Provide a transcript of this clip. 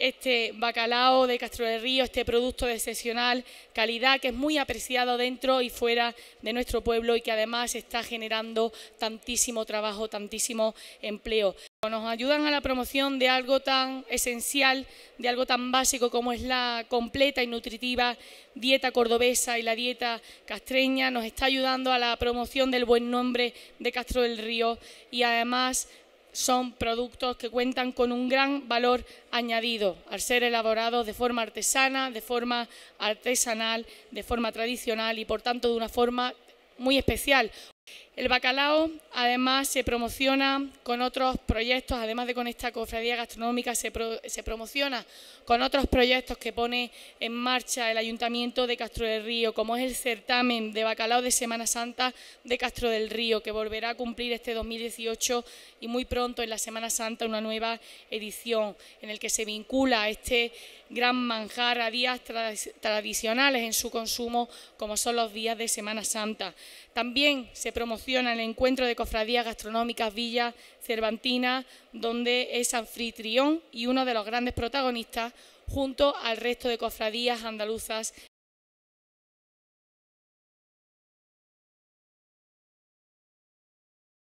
este bacalao de Castro del Río, este producto de excepcional calidad que es muy apreciado dentro y fuera de nuestro pueblo y que además está generando tantísimo trabajo, tantísimo empleo. Nos ayudan a la promoción de algo tan esencial, de algo tan básico como es la completa y nutritiva dieta cordobesa y la dieta castreña. Nos está ayudando a la promoción del buen nombre de Castro del Río y además son productos que cuentan con un gran valor añadido al ser elaborados de forma artesana, de forma artesanal, de forma tradicional y por tanto de una forma muy especial. El bacalao además se promociona con otros proyectos, además de con esta cofradía gastronómica, se, promociona con otros proyectos que pone en marcha el Ayuntamiento de Castro del Río, como es el certamen de bacalao de Semana Santa de Castro del Río, que volverá a cumplir este 2018 y muy pronto en la Semana Santa una nueva edición en el que se vincula este gran manjar a días tradicionales en su consumo, como son los días de Semana Santa. También se promociona en el encuentro de cofradías gastronómicas, Villa Cervantina, donde es anfitrión y uno de los grandes protagonistas junto al resto de cofradías andaluzas